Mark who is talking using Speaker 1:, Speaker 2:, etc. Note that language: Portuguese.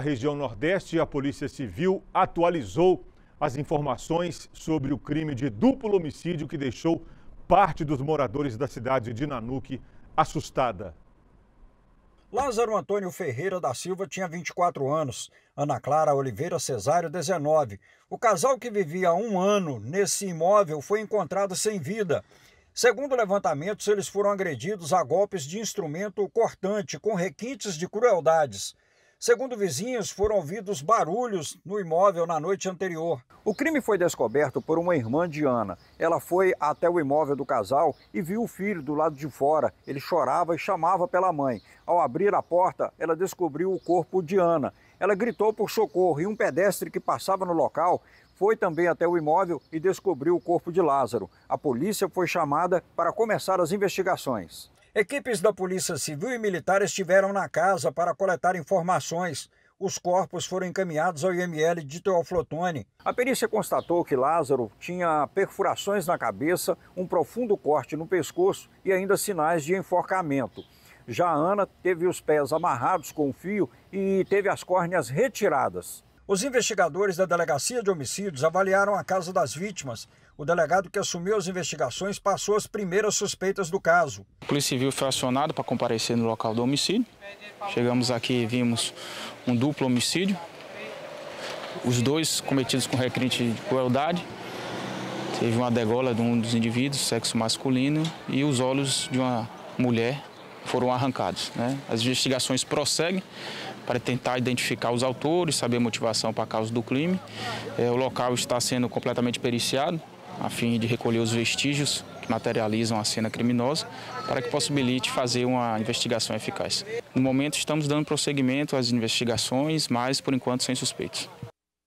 Speaker 1: A região Nordeste, a Polícia Civil atualizou as informações sobre o crime de duplo homicídio que deixou parte dos moradores da cidade de Nanuque assustada. Lázaro Antônio Ferreira da Silva tinha 24 anos, Ana Clara Oliveira Cesário, 19. O casal que vivia há um ano nesse imóvel foi encontrado sem vida. Segundo levantamentos, eles foram agredidos a golpes de instrumento cortante com requintes de crueldades. Segundo vizinhos, foram ouvidos barulhos no imóvel na noite anterior. O crime foi descoberto por uma irmã de Ana. Ela foi até o imóvel do casal e viu o filho do lado de fora. Ele chorava e chamava pela mãe. Ao abrir a porta, ela descobriu o corpo de Ana. Ela gritou por socorro e um pedestre que passava no local foi também até o imóvel e descobriu o corpo de Lázaro. A polícia foi chamada para começar as investigações. Equipes da Polícia Civil e Militar estiveram na casa para coletar informações. Os corpos foram encaminhados ao IML de Teoflotone. A perícia constatou que Lázaro tinha perfurações na cabeça, um profundo corte no pescoço e ainda sinais de enforcamento. Já Ana teve os pés amarrados com fio e teve as córneas retiradas. Os investigadores da Delegacia de Homicídios avaliaram a casa das vítimas. O delegado que assumiu as investigações passou as primeiras suspeitas do caso.
Speaker 2: A Polícia Civil foi para comparecer no local do homicídio. Chegamos aqui e vimos um duplo homicídio. Os dois cometidos com requinte de crueldade. Teve uma degola de um dos indivíduos, sexo masculino, e os olhos de uma mulher foram arrancados. Né? As investigações prosseguem para tentar identificar os autores, saber a motivação para a causa do crime. É, o local está sendo completamente periciado, a fim de recolher os vestígios que materializam a cena criminosa, para que possibilite fazer uma investigação eficaz. No momento, estamos dando prosseguimento às investigações, mas por enquanto sem suspeitos.